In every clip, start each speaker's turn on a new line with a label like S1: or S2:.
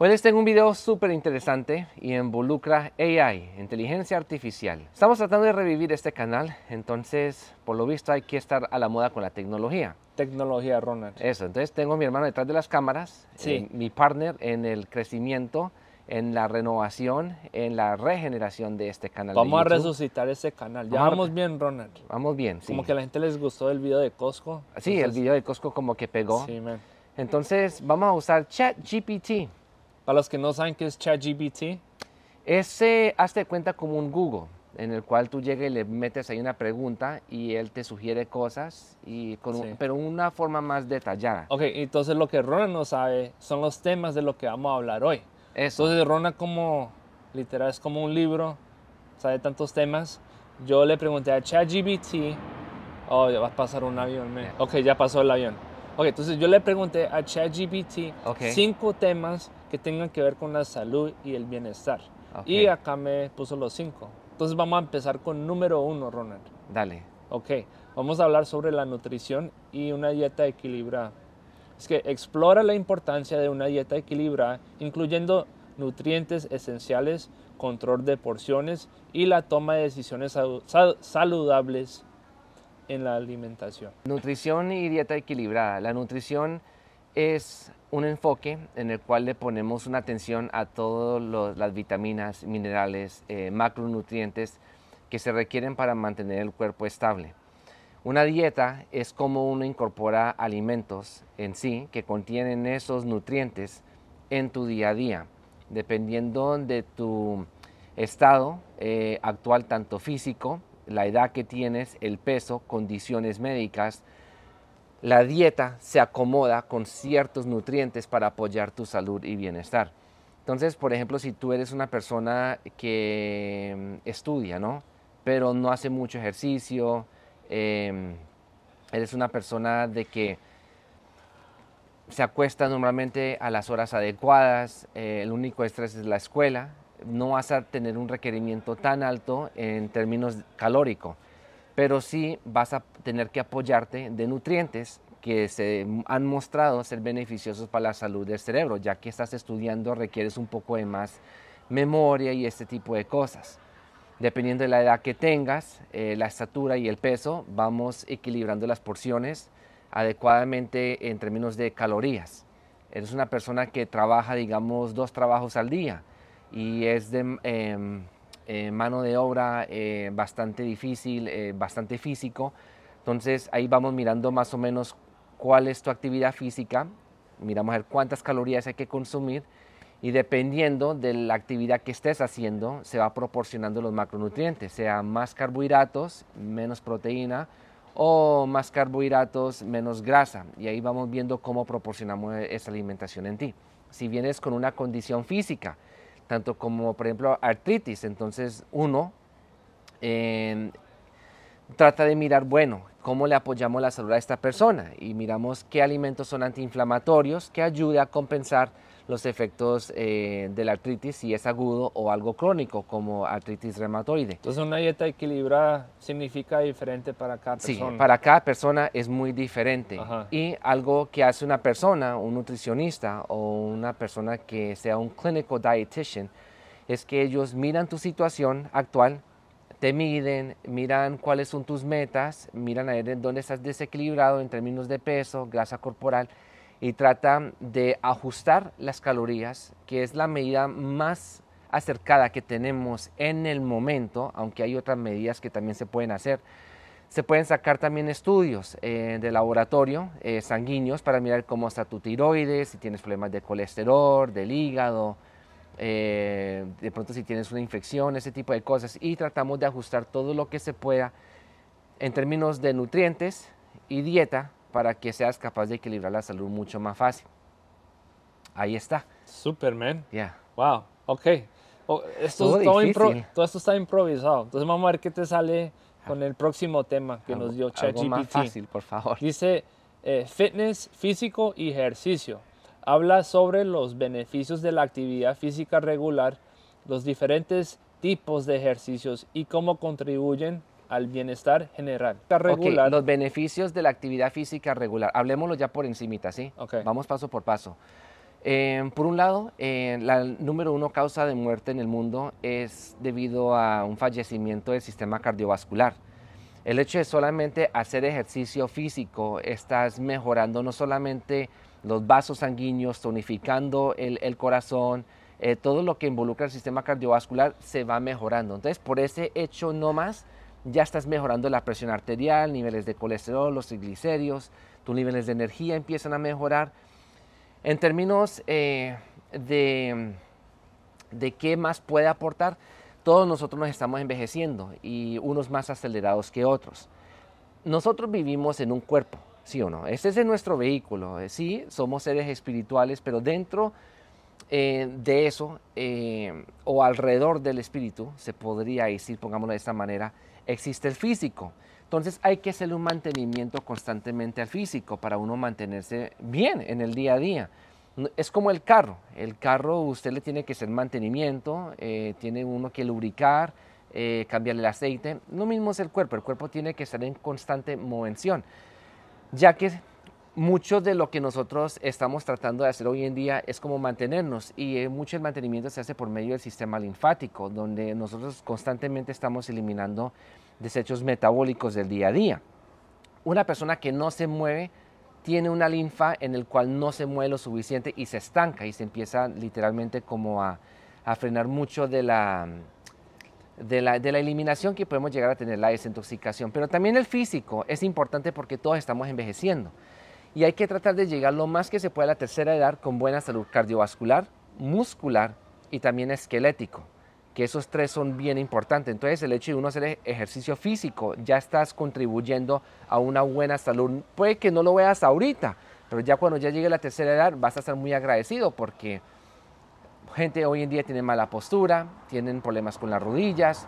S1: Hoy les tengo un video súper interesante y involucra AI, inteligencia artificial. Estamos tratando de revivir este canal, entonces por lo visto hay que estar a la moda con la tecnología. Tecnología, Ronald. Eso, entonces tengo a mi hermano detrás de las cámaras, eh, mi partner en el crecimiento, en la renovación, en la regeneración de este canal. Vamos a resucitar
S2: ese canal. Ya vamos,
S1: bien, Ronald. Vamos bien, sí. Como que a
S2: la gente les gustó el video de Costco. Sí, el
S1: video de Costco como que pegó. Sí, man. Entonces vamos a usar ChatGPT para los que no saben qué es ChatGPT. Ese, hazte cuenta como un Google, en el cual tú llegas y le metes ahí una pregunta y él te sugiere cosas, y con pero una forma más detallada.
S2: Ok, entonces lo que Rona no sabe son los temas de lo que vamos a hablar hoy. Entonces Rona como, literal, es como un libro, sabe tantos temas. Yo le pregunté a ChatGPT, oh, ya va a pasar un avión. Man. Ok, ya pasó el avión Ok, entonces yo le pregunté a ChatGPT cinco temas que tengan que ver con la salud y el bienestar. Y acá me puso los cinco. Entonces vamos a empezar con número uno, Ronald. Dale. Ok, vamos a hablar sobre la nutrición y una dieta equilibrada. Es que explora la importancia de una dieta equilibrada, incluyendo nutrientes esenciales, control de porciones y la toma de decisiones saludables
S1: en la alimentación.
S2: Nutrición y
S1: dieta equilibrada. La nutrición es un enfoque en el cual le ponemos una atención a todas las vitaminas, minerales, eh, macronutrientes que se requieren para mantener el cuerpo estable. Una dieta es como uno incorpora alimentos en sí que contienen esos nutrientes en tu día a día, dependiendo de tu estado eh, actual, tanto físico la edad que tienes, el peso, condiciones médicas, la dieta se acomoda con ciertos nutrientes para apoyar tu salud y bienestar. Entonces, por ejemplo, si tú eres una persona que mm, estudia, Pero no hace mucho ejercicio, em, eres una persona de que se acuesta normalmente a las horas adecuadas, eh, el único estrés es la escuela, no vas a tener un requerimiento tan alto en términos calórico, pero sí vas a tener que apoyarte de nutrientes que se han mostrado ser beneficiosos para la salud del cerebro, ya que estás estudiando requieres un poco de más memoria y este tipo de cosas. Dependiendo de la edad que tengas, eh, la estatura y el peso, vamos equilibrando las porciones adecuadamente en términos de calorías. Eres una persona que trabaja, digamos, dos trabajos al día y es de em, eh, mano de obra eh, bastante difícil, eh, bastante físico. Entonces ahí vamos mirando más o menos cuál es tu actividad física, miramos a cuántas calorías hay que consumir y dependiendo de la actividad que estés haciendo se va proporcionando los macronutrientes, sea más carbohidratos, menos proteína o más carbohidratos, menos grasa. Y ahí vamos viendo cómo proporcionamos esa alimentación en ti. Si vienes con una condición física, tanto como por ejemplo artritis. Entonces uno em, trata de mirar, bueno, cómo le apoyamos la salud a esta persona y miramos qué alimentos son antiinflamatorios que ayuden a compensar los efectos eh, de la artritis si es agudo o algo crónico como artritis reumatoide. Entonces una
S2: dieta equilibrada significa diferente para cada persona. Sí, para
S1: cada persona es muy diferente. Y algo que hace una persona, un nutricionista o una persona que sea un clinical dietitian, es que ellos miran tu situación actual, te miden, miran cuáles son tus metas, miran a ver dónde estás desequilibrado en términos de peso, grasa corporal, y trata de ajustar las calorías, que es la medida más acercada que tenemos en el momento, aunque hay otras medidas que también se pueden hacer. Se pueden sacar también estudios eh, de laboratorio eh, sanguíneos para mirar cómo está tu tiroides, si tienes problemas de colesterol, del hígado, eh, de pronto si tienes una infección, ese tipo de cosas. Y tratamos de ajustar todo lo que se pueda en términos de nutrientes y dieta para que seas capaz de equilibrar la salud mucho más fácil. Ahí está. Superman.
S2: Ya. Yeah. Wow. Ok. Oh, todo esto está improvisado. Entonces vamos a ver qué te sale con el próximo tema que nos dio ChatGPT. más fácil, por favor. Dice eh, fitness físico y ejercicio. Habla sobre los beneficios de la actividad física regular, los diferentes tipos de ejercicios y cómo
S1: contribuyen al bienestar general. Regular. los beneficios de la actividad física regular. Hablemoslo ya por encimita, ¿sí? Okay. Vamos paso por paso. Em, por un lado, eh, la número uno causa de muerte en el mundo es debido a un fallecimiento del sistema cardiovascular. El hecho de solamente hacer ejercicio físico, estás mejorando no solamente los vasos sanguíneos, tonificando el, corazón, eh, todo lo que involucra el sistema cardiovascular se va mejorando. Entonces, por ese hecho no más, ya estás mejorando la presión arterial, niveles de colesterol, los triglicéridos, tus niveles de energía empiezan a mejorar. En términos eh, de, qué más puede aportar, todos nosotros nos estamos envejeciendo y unos más acelerados que otros. Nosotros vivimos en un cuerpo, ¿sí o no? Este es nuestro vehículo, eh, sí, somos seres espirituales, pero dentro eh, de eso o alrededor del espíritu, se podría decir, pongámoslo de esta manera, existe el físico. Entonces hay que hacerle un mantenimiento constantemente al físico para uno mantenerse bien en el día a día. Es como el carro. El carro usted le tiene que hacer mantenimiento, eh, tiene uno que lubricar, cambiar eh, cambiarle el aceite. Lo mismo es el cuerpo. El cuerpo tiene que estar en constante movención. Ya que mucho de lo que nosotros estamos tratando de hacer hoy en día es como mantenernos y eh, mucho el mantenimiento se hace por medio del sistema linfático, donde nosotros constantemente estamos eliminando desechos metabólicos del día a día. Una persona que no se mueve tiene una linfa en el cual no se mueve lo suficiente y se estanca y se empieza literalmente como a, frenar mucho de la, eliminación que podemos llegar a tener, la desintoxicación. Pero también el físico es importante porque todos estamos envejeciendo y hay que tratar de llegar lo más que se pueda a la tercera edad con buena salud cardiovascular, muscular y también esquelético, que esos tres son bien importantes. Entonces el hecho de uno hacer e-, ejercicio físico, ya estás contribuyendo a una buena salud. Puede que no lo veas ahorita, pero ya cuando ya llegue la tercera edad vas a estar muy agradecido porque gente hoy en día tiene mala postura, tienen problemas con las rodillas,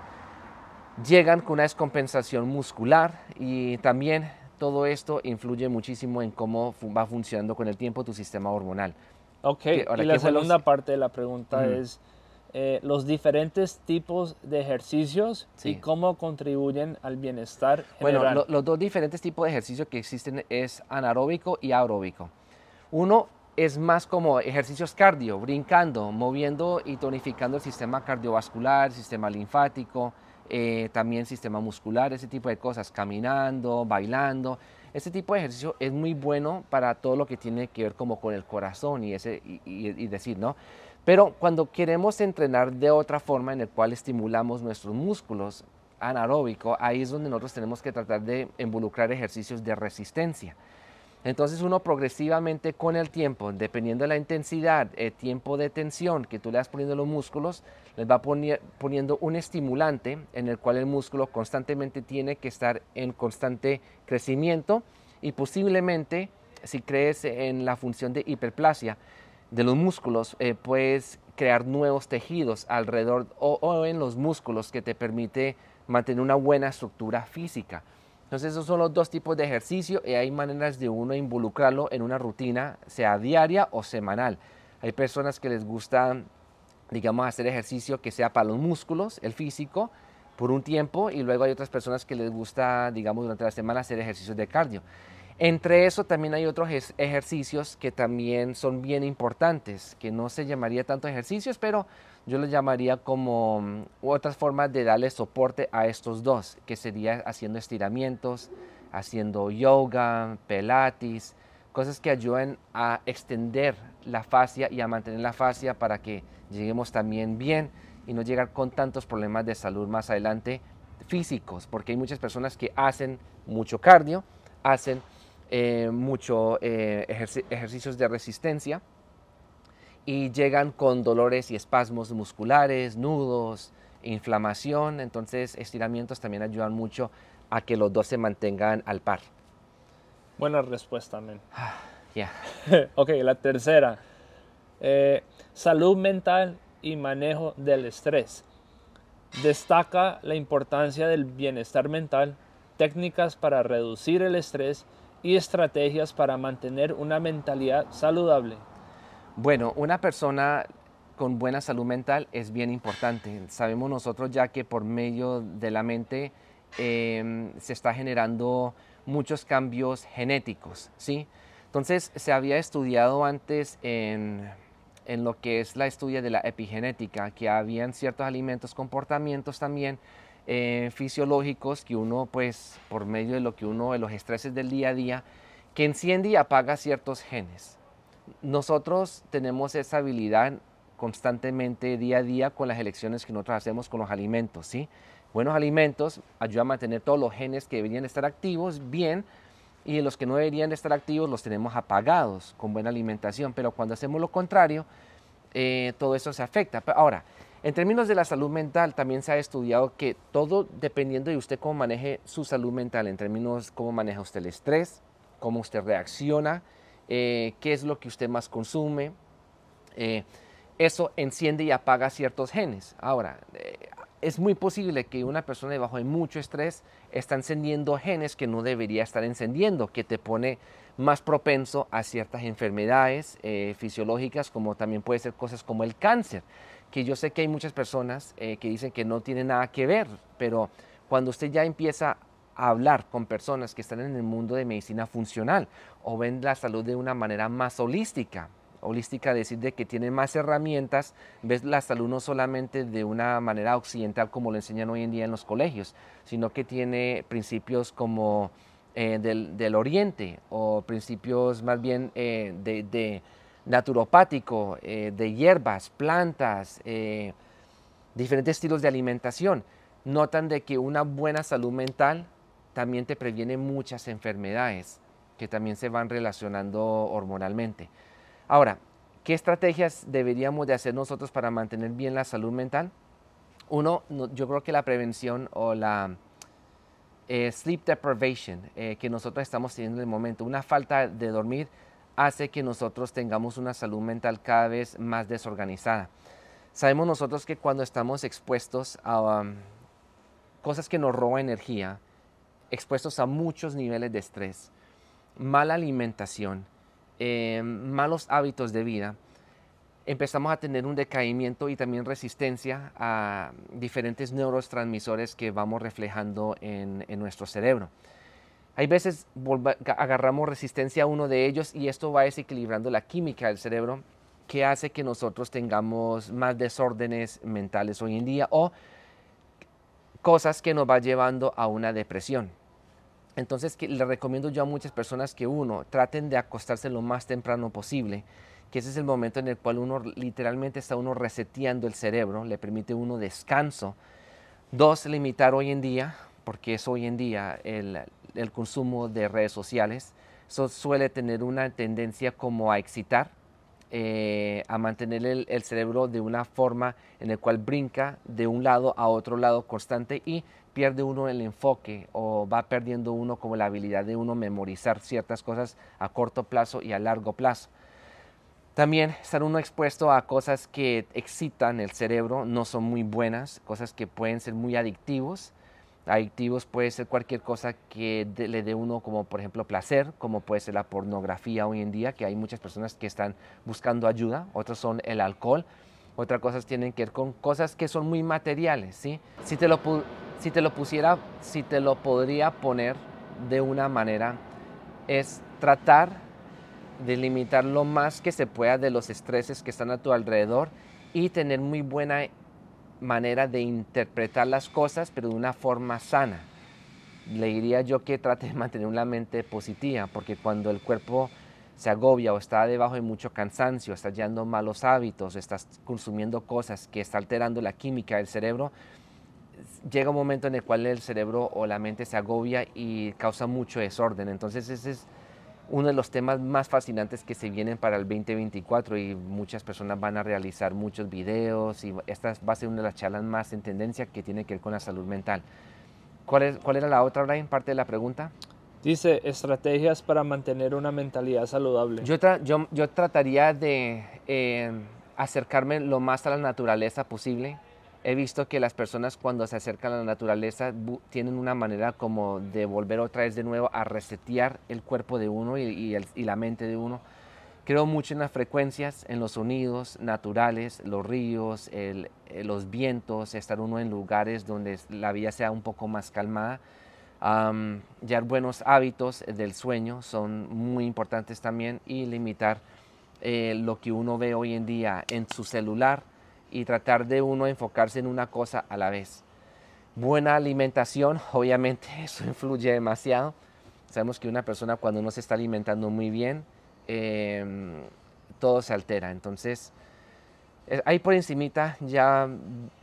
S1: llegan con una descompensación muscular y también todo esto influye muchísimo en cómo va funcionando con el tiempo tu sistema hormonal. Ok, y la segunda
S2: parte de la pregunta es
S1: eh, los diferentes tipos de ejercicios y cómo contribuyen al bienestar. General. Bueno, los dos diferentes tipos de ejercicios que existen es anaeróbico y aeróbico. Uno es más como ejercicios cardio, brincando, moviendo y tonificando el sistema cardiovascular, sistema linfático, eh, también sistema muscular, ese tipo de cosas, caminando, bailando. ese tipo de ejercicio es muy bueno para todo lo que tiene que ver como con el corazón y, ese, decir, ¿no? Pero cuando queremos entrenar de otra forma en el cual estimulamos nuestros músculos anaeróbico, ahí es donde nosotros tenemos que tratar de involucrar ejercicios de resistencia. Entonces uno progresivamente con el tiempo, dependiendo de la intensidad, el tiempo de tensión que tú le vas poniendo a los músculos, les va poniendo un estimulante en el cual el músculo constantemente tiene que estar en constante crecimiento y posiblemente si crees en la función de hiperplasia de los músculos, eh, puedes crear nuevos tejidos alrededor o en los músculos que te permite mantener una buena estructura física. Entonces esos son los dos tipos de ejercicio y hay maneras de uno involucrarlo en una rutina, sea diaria o semanal. Hay personas que les gusta, digamos, hacer ejercicio que sea para los músculos, el físico, por un tiempo y luego hay otras personas que les gusta, digamos, durante la semana hacer ejercicios de cardio. Entre eso también hay otros ejercicios que también son bien importantes, que no se llamaría tanto ejercicios, pero yo los llamaría como mm, otras formas de darle soporte a estos dos, que sería haciendo estiramientos, haciendo yoga, pelatis, cosas que ayuden a extender la fascia y a mantener la fascia para que lleguemos también bien y no llegar con tantos problemas de salud más adelante físicos, porque hay muchas personas que hacen mucho cardio, hacen eh, muchos eh, ejercicios de resistencia y llegan con dolores y espasmos musculares, nudos, inflamación, entonces estiramientos también ayudan mucho a que los dos se mantengan al par.
S2: Buena respuesta, amén. Ah,
S1: ya. ok, la tercera. Eh, salud
S2: mental y manejo del estrés. Destaca la importancia del bienestar mental, técnicas para reducir el estrés y estrategias
S1: para mantener una mentalidad saludable? Bueno, una persona con buena salud mental es bien importante. Sabemos nosotros ya que por medio de la mente em, se está generando muchos cambios genéticos, ¿sí? Entonces se había estudiado antes en, en lo que es la estudia de la epigenética, que habían ciertos alimentos, comportamientos también eh, fisiológicos que uno, pues, por medio de lo que uno, de los estreses del día a día, que enciende y apaga ciertos genes. Nosotros tenemos esa habilidad constantemente, día a día, con las elecciones que nosotros hacemos con los alimentos, ¿sí? Buenos alimentos ayudan a mantener todos los genes que deberían estar activos bien y los que no deberían estar activos los tenemos apagados con buena alimentación, pero cuando hacemos lo contrario, eh, todo eso se afecta. Ahora, en términos de la salud mental, también se ha estudiado que todo dependiendo de usted cómo maneje su salud mental, en términos de cómo maneja usted el estrés, cómo usted reacciona, eh, qué es lo que usted más consume, eh, eso enciende y apaga ciertos genes. Ahora, eh, es muy posible que una persona debajo de mucho estrés está encendiendo genes que no debería estar encendiendo, que te pone más propenso a ciertas enfermedades fisiológicas, como también puede ser cosas como el cáncer que yo sé que hay muchas personas eh, que dicen que no tiene nada que ver, pero cuando usted ya empieza a hablar con personas que están en el mundo de medicina funcional o ven la salud de una manera más holística, holística decir de que tiene más herramientas, ves la salud no solamente de una manera occidental como lo enseñan hoy en día en los colegios, sino que tiene principios como eh, del, oriente o principios más bien eh, de naturopático, eh, de hierbas, plantas, eh, diferentes estilos de alimentación, notan de que una buena salud mental también te previene muchas enfermedades que también se van relacionando hormonalmente. Ahora, ¿qué estrategias deberíamos de hacer nosotros para mantener bien la salud mental? Uno, yo creo que la prevención o la eh, sleep deprivation que nosotros estamos teniendo en el momento, una falta de dormir, hace que nosotros tengamos una salud mental cada vez más desorganizada. Sabemos nosotros que cuando estamos expuestos a um, cosas que nos roban energía, expuestos a muchos niveles de estrés, mala alimentación, em, malos hábitos de vida, empezamos a tener un decaimiento y también resistencia a diferentes neurotransmisores que vamos reflejando en nuestro cerebro. Hay veces agarramos resistencia a uno de ellos y esto va desequilibrando la química del cerebro que hace que nosotros tengamos más desórdenes mentales hoy en día o cosas que nos va llevando a una depresión. Entonces le recomiendo yo a muchas personas que uno traten de acostarse lo más temprano posible, que ese es el momento en el cual uno literalmente está uno reseteando el cerebro, le permite uno descanso. Dos, limitar hoy en día, porque es hoy en día el, el consumo de redes sociales suele tener una tendencia como a excitar, eh, a mantener el, cerebro de una forma en la cual brinca de un lado a otro lado constante y pierde uno el enfoque o va perdiendo uno como la habilidad de uno memorizar ciertas cosas a corto plazo y a largo plazo. También estar uno expuesto a cosas que excitan el cerebro, no son muy buenas, cosas que pueden ser muy adictivos Adictivos puede ser cualquier cosa que le dé uno como por ejemplo placer, como puede ser la pornografía hoy en día, que hay muchas personas que están buscando ayuda, otras son el alcohol, otras cosas tienen que ver con cosas que son muy materiales, ¿sí? Si te lo, si te lo pusiera, si te lo podría poner de una manera, es tratar de limitar lo más que se pueda de los estreses que están a tu alrededor y tener muy buena manera de interpretar las cosas, pero de una forma sana. Le diría yo que trate de mantener una mente positiva, porque cuando el cuerpo se agobia o está debajo de mucho cansancio, está llevando malos hábitos, estás consumiendo cosas que está alterando la química del cerebro, llega un momento en el cual el cerebro o la mente se agobia y causa mucho desorden. Entonces ese es uno de los temas más fascinantes que se vienen para el 2024 y muchas personas van a realizar muchos videos y esta va a ser una de las charlas más en tendencia que tiene que ver con la salud mental. ¿Cuál, cuál era la otra, Brian, parte de la pregunta? Dice, estrategias para mantener una mentalidad saludable. Yo, yo, trataría de eh, acercarme lo más a la naturaleza posible, he visto que las personas cuando se acercan a la naturaleza tienen una manera como de volver otra vez de nuevo a resetear el cuerpo de uno y, la mente de uno. Creo mucho en las frecuencias, en los sonidos naturales, los ríos, eh, los vientos, estar uno en lugares donde la vida sea un poco más calmada. Llevar ya buenos hábitos del sueño son muy importantes también y limitar eh, lo que uno ve hoy en día en su celular, y tratar de uno enfocarse en una cosa a la vez. Buena alimentación, obviamente eso influye demasiado. Sabemos que una persona cuando no se está alimentando muy bien, em, todo se altera. Entonces, eh, ahí por encimita ya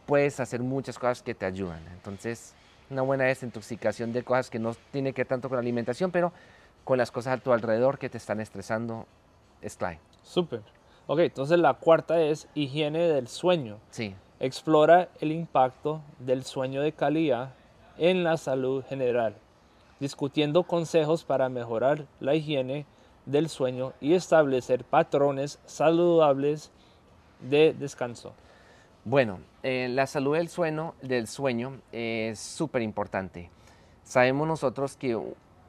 S1: puedes hacer muchas cosas que te ayudan. Entonces, una buena desintoxicación de cosas que no tiene que tanto con la alimentación, pero con las cosas a tu alrededor que te están estresando, es clave. Súper. Ok, entonces la cuarta es higiene del
S2: sueño. Sí. Explora el impacto del sueño de calidad en la salud general, discutiendo consejos para mejorar la higiene del sueño y establecer patrones saludables de descanso.
S1: Bueno, eh, la salud del sueño, del sueño es súper importante. Sabemos nosotros que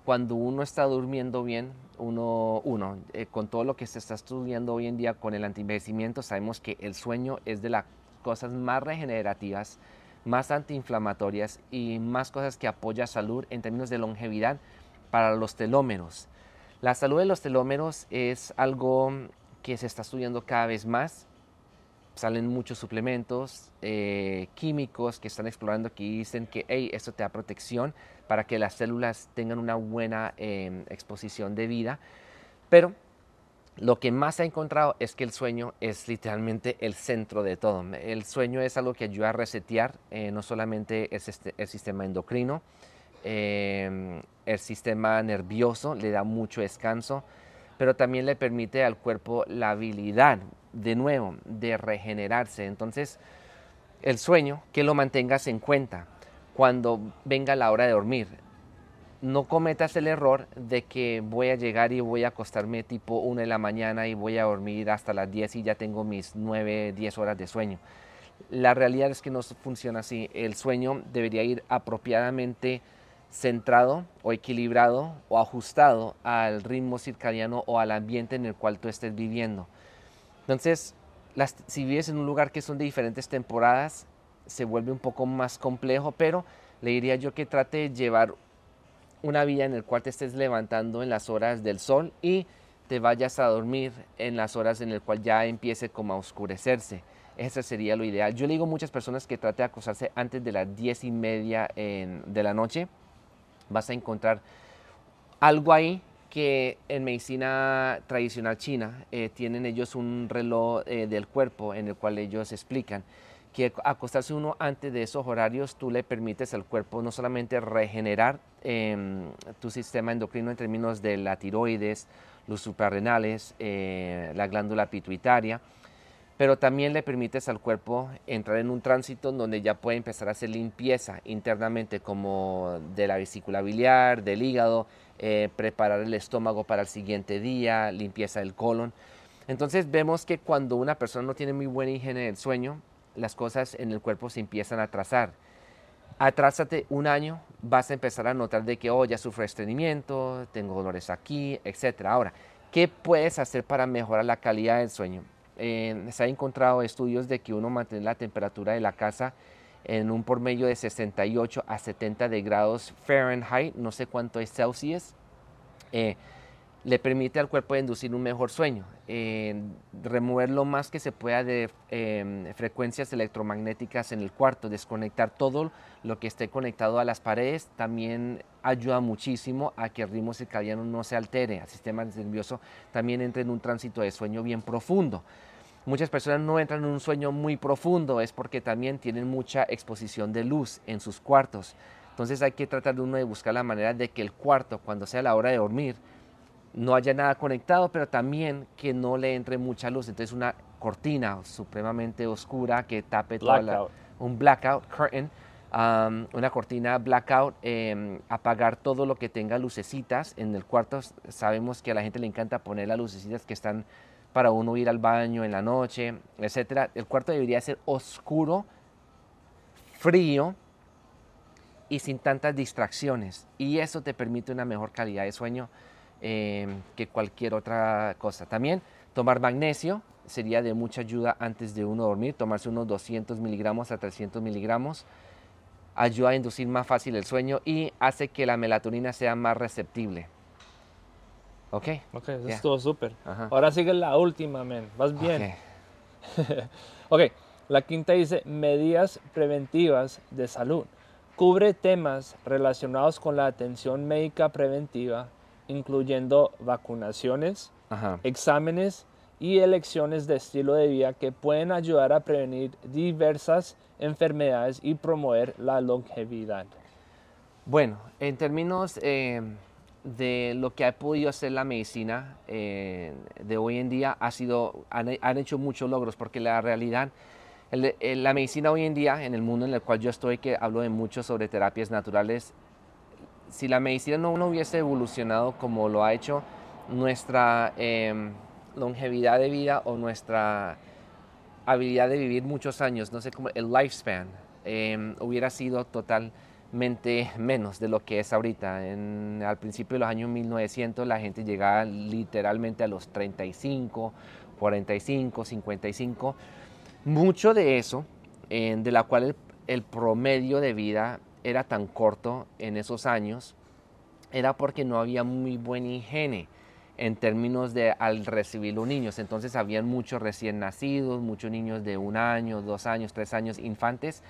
S1: cuando uno está durmiendo bien, uno, uno eh, con todo lo que se está estudiando hoy en día con el antienvejecimiento, sabemos que el sueño es de las cosas más regenerativas, más antiinflamatorias y más cosas que apoya salud en términos de longevidad para los telómeros. La salud de los telómeros es algo que se está estudiando cada vez más salen muchos suplementos eh, químicos que están explorando que dicen que hey, esto te da protección para que las células tengan una buena em, exposición de vida. Pero lo que más se ha encontrado es que el sueño es literalmente el centro de todo. El sueño es algo que ayuda a resetear eh, no solamente es este, el sistema endocrino, em, el sistema nervioso, le da mucho descanso pero también le permite al cuerpo la habilidad de nuevo de regenerarse. Entonces, el sueño, que lo mantengas en cuenta cuando venga la hora de dormir. No cometas el error de que voy a llegar y voy a acostarme tipo 1 de la mañana y voy a dormir hasta las 10 y ya tengo mis 9, 10 horas de sueño. La realidad es que no funciona así. El sueño debería ir apropiadamente centrado o equilibrado o ajustado al ritmo circadiano o al ambiente en el cual tú estés viviendo. Entonces, si vives en un lugar que son de diferentes temporadas, se vuelve un poco más complejo, pero le diría yo que trate de llevar una vida en el cual te estés levantando en las horas del sol y te vayas a dormir en las horas en el cual ya empiece como a oscurecerse. Ese sería lo ideal. Yo le digo a muchas personas que trate de acostarse antes de las diez y media de la noche vas a encontrar algo ahí que en medicina tradicional china eh, tienen ellos un reloj eh, del cuerpo en el cual ellos explican que acostarse uno antes de esos horarios tú le permites al cuerpo no solamente regenerar em, tu sistema endocrino en términos de la tiroides, los suprarrenales, eh, la glándula pituitaria, pero también le permites al cuerpo entrar en un tránsito donde ya puede empezar a hacer limpieza internamente como de la vesícula biliar, del hígado, eh, preparar el estómago para el siguiente día, limpieza del colon. Entonces vemos que cuando una persona no tiene muy buena higiene del sueño, las cosas en el cuerpo se empiezan a atrasar. Atrásate un año, vas a empezar a notar de que, oh, ya sufro estreñimiento, tengo dolores aquí, etc. Ahora, ¿qué puedes hacer para mejorar la calidad del sueño? se ha encontrado estudios de que uno mantiene la temperatura de la casa en un por medio de 68 a 70 grados Fahrenheit, no sé cuánto es Celsius, eh, le permite al cuerpo inducir un mejor sueño, remover lo más que se pueda de em, frecuencias electromagnéticas en el cuarto, desconectar todo lo que esté conectado a las paredes, también ayuda muchísimo a que el ritmo circadiano no se altere, al sistema nervioso también entre en un tránsito de sueño bien profundo. Muchas personas no entran en un sueño muy profundo, es porque también tienen mucha exposición de luz en sus cuartos. Entonces hay que tratar de uno de buscar la manera de que el cuarto, cuando sea la hora de dormir, no haya nada conectado, pero también que no le entre mucha luz. Entonces una cortina supremamente oscura que tape toda un blackout curtain, um, una cortina blackout, em, apagar todo lo que tenga lucecitas en el cuarto. Sabemos que a la gente le encanta poner las lucecitas que están para uno ir al baño en la noche, etcétera. El cuarto debería ser oscuro, frío y sin tantas distracciones. Y eso te permite una mejor calidad de sueño. Em, que cualquier otra cosa. También tomar magnesio sería de mucha ayuda antes de uno dormir, tomarse unos 200 miligramos a 300 miligramos ayuda a inducir más fácil el sueño y hace que la melatonina sea más receptible. Ok. Ok, eso es estuvo súper.
S2: Ahora sigue la última, men. Vas bien. Okay. ok, la quinta dice medidas preventivas de salud. Cubre temas relacionados con la atención médica preventiva, incluyendo vacunaciones, exámenes y elecciones de estilo de vida que pueden ayudar a prevenir diversas enfermedades y promover la longevidad.
S1: Bueno, en términos eh, de lo que ha podido hacer la medicina eh, de hoy en día, ha sido, han, hecho muchos logros porque la realidad... Eh, la medicina hoy en día, en el mundo en el cual yo estoy, que hablo de mucho sobre terapias naturales, si la medicina no, hubiese evolucionado como lo ha hecho, nuestra em, longevidad de vida o nuestra habilidad de vivir muchos años, no sé cómo, el lifespan, em, hubiera sido totalmente menos de lo que es ahorita. al principio de los años 1900 la gente llegaba literalmente a los 35, 45, 55. Mucho de eso, de la cual el promedio de vida era tan corto en esos años era porque no había muy buen higiene en términos de al recibir los niños. Entonces habían muchos recién nacidos, muchos niños de un año, dos años, tres años, infantes,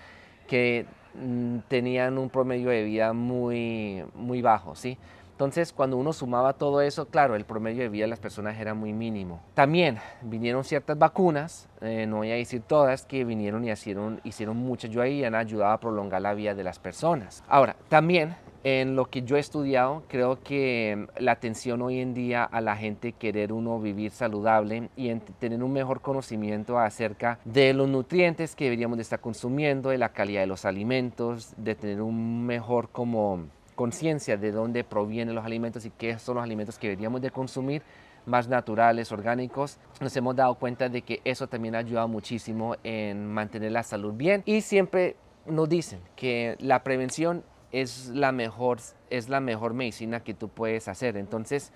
S1: que mm, tenían un promedio de vida muy, muy bajo, ¿sí? Entonces, cuando uno sumaba todo eso, claro, el promedio de vida de las personas era muy mínimo. También vinieron ciertas vacunas, eh, no voy a decir todas, que vinieron y hicieron, muchas, mucha y han ayudado a prolongar la vida de las personas. Ahora, también en lo que yo he estudiado, creo que mm, la atención hoy en día a la gente querer uno vivir saludable y tener un mejor conocimiento acerca de los nutrientes que deberíamos de estar consumiendo, de la calidad de los alimentos, de tener un mejor como conciencia de dónde provienen los alimentos y qué son los alimentos que deberíamos de consumir, más naturales, orgánicos, nos hemos dado cuenta de que eso también ayuda ayudado muchísimo en mantener la salud bien y siempre nos dicen que la prevención es la mejor, es la mejor medicina que tú puedes hacer. Entonces,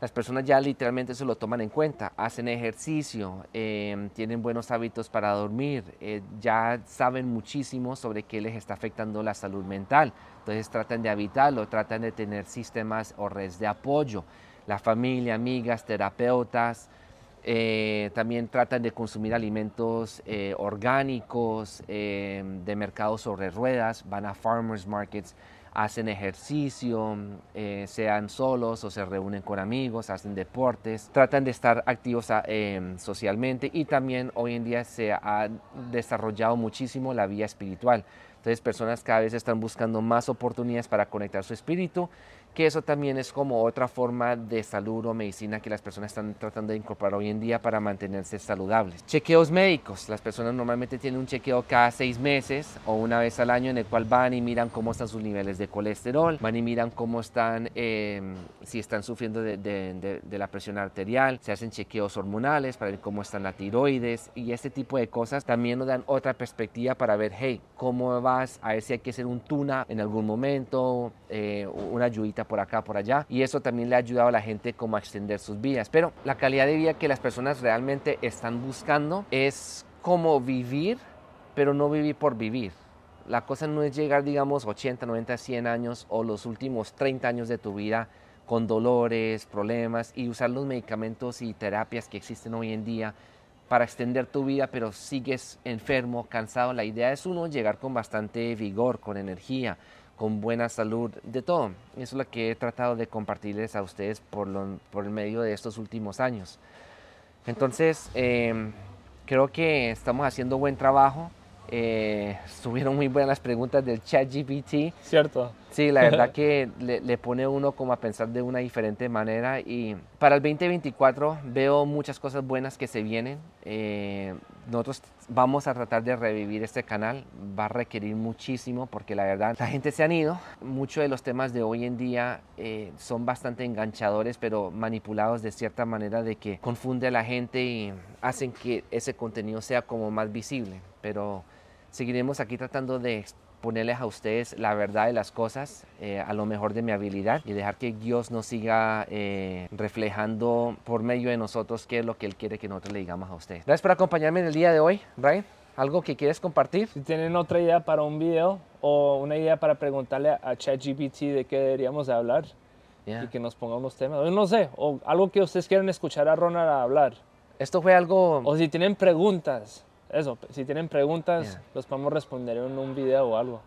S1: las personas ya literalmente se lo toman en cuenta, hacen ejercicio, em, tienen buenos hábitos para dormir, eh, ya saben muchísimo sobre qué les está afectando la salud mental, entonces tratan de habitarlo, tratan de tener sistemas o redes de apoyo, la familia, amigas, terapeutas, eh, también tratan de consumir alimentos eh, orgánicos em, de mercados sobre ruedas, van a farmers markets, hacen ejercicio, eh, sean solos o se reúnen con amigos, hacen deportes, tratan de estar activos ah, em, socialmente y también hoy en día se ha desarrollado muchísimo la vía espiritual. Entonces personas cada vez están buscando más oportunidades para conectar su espíritu que eso también es como otra forma de salud o medicina que las personas están tratando de incorporar hoy en día para mantenerse saludables. Chequeos médicos. Las personas normalmente tienen un chequeo cada seis meses o una vez al año en el cual van y miran cómo están sus niveles de colesterol, van y miran cómo están, em, si están sufriendo de, la presión arterial, se hacen chequeos hormonales para ver cómo están las tiroides y este tipo de cosas también nos dan otra perspectiva para ver, hey, cómo vas, a ver si hay que hacer un tuna en algún momento, eh, una ayudita por acá, por allá, y eso también le ha ayudado a la gente como a extender sus vidas. Pero la calidad de vida que las personas realmente están buscando es cómo vivir, pero no vivir por vivir. La cosa no es llegar, digamos, 80, 90, 100 años o los últimos 30 años de tu vida con dolores, problemas y usar los medicamentos y terapias que existen hoy en día para extender tu vida, pero sigues enfermo, cansado. La idea es uno llegar con bastante vigor, con energía, con buena salud, de todo. Eso es lo que he tratado de compartirles a ustedes por, por el medio de estos últimos años. Entonces, em, creo que estamos haciendo buen trabajo. Eh, estuvieron muy buenas las preguntas del chat Cierto. Sí, la verdad que le, pone uno como a pensar de una diferente manera y para el 2024 veo muchas cosas buenas que se vienen. Eh, nosotros Vamos a tratar de revivir este canal, va a requerir muchísimo porque la verdad la gente se han ido. Muchos de los temas de hoy en día eh, son bastante enganchadores pero manipulados de cierta manera de que confunde a la gente y hacen que ese contenido sea como más visible. Pero seguiremos aquí tratando de ponerles a ustedes la verdad de las cosas eh, a lo mejor de mi habilidad y dejar que Dios nos siga eh, reflejando por medio de nosotros qué es lo que Él quiere que nosotros le digamos a ustedes. Gracias por acompañarme en el día de hoy, Brian. ¿Algo
S2: que quieres compartir? Si tienen otra idea para un video o una idea para preguntarle a ChatGPT de qué deberíamos hablar y que nos ponga unos temas, no sé, o algo que ustedes quieran escuchar a Ronald hablar. Esto fue algo... O si tienen preguntas eso, si tienen preguntas, los podemos responder en un video o algo.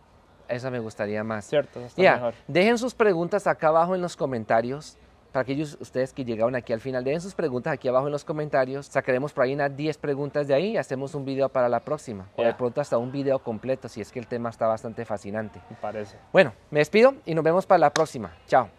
S2: Eso me gustaría más. Cierto, está mejor.
S1: Dejen sus preguntas acá abajo en los comentarios. Para aquellos ustedes que llegaron aquí al final, dejen sus preguntas aquí abajo en los comentarios. Sacaremos por ahí unas 10 preguntas de ahí y hacemos un video para la próxima. por O de pronto hasta un video completo, si es que el tema está bastante fascinante. Me parece. Bueno, me despido y nos vemos para la próxima. Chao.